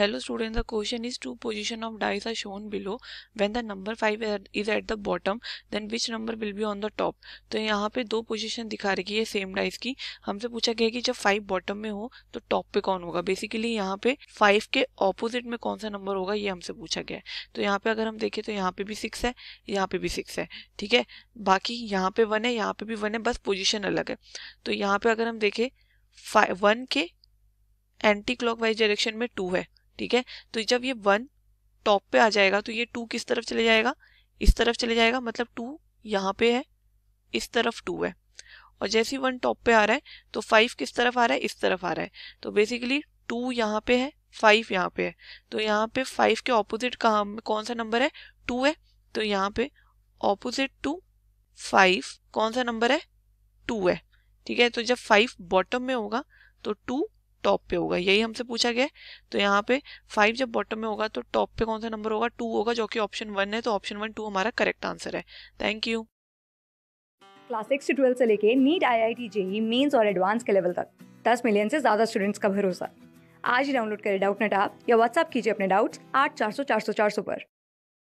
Hello student the question is two position of dice are shown below. When the number 5 is at the bottom, then which number will be on the top? तो यहाँ पे दो position दिखा रही है same dice की हमसे पूछा गया कि जब फाइव बॉटम में हो तो टॉप पे कौन होगा बेसिकली यहाँ पे फाइव के ऑपोजिट में कौन सा नंबर होगा ये हमसे पूछा गया है तो यहाँ पे अगर हम देखें तो यहाँ पे भी सिक्स है यहाँ पे भी सिक्स है ठीक है बाकी यहाँ पे वन है यहाँ पे भी वन है बस पोजिशन अलग है तो यहाँ पे अगर हम देखें वन के एंटी क्लॉकवाइज डायरेक्शन में टू है ठीक है तो जब ये वन टॉप पे आ जाएगा तो ये टू किस तरफ चले जाएगा इस तरफ चले जाएगा मतलब टू यहाँ पे है इस तरफ टू है और जैसे ही वन टॉप पे आ रहा है तो फाइव किस तरफ आ रहा है इस तरफ आ रहा है तो बेसिकली टू यहाँ पे है फाइव यहाँ पे है तो यहाँ पे फाइव के ऑपोजिट कहाँ कौन सा नंबर है टू है तो यहाँ पे ऑपोजिट टू फाइव कौन सा नंबर है टू है ठीक है तो जब फाइव बॉटम में होगा तो टू टॉप पे होगा यही हमसे पूछा गया तो यहाँ पे फाइव जब बॉटम में होगा तो टॉप पे कौन सा नंबर होगा टू होगा जो कि ऑप्शन वन है तो ऑप्शन वन टू हमारा करेक्ट आंसर है थैंक यू क्लास सिक्स से ट्वेल्थ से लेके NEET I I T JEE mains और एडवांस के लेवल तक दस मिलियन से ज़्यादा स्टूडेंट्स का भरोसा आज ही डाउनलोड करें डाउट नेट आप या व्हाट्सअप कीजिए अपने डाउट्स आठ चार सौ चार सौ चार सौ पर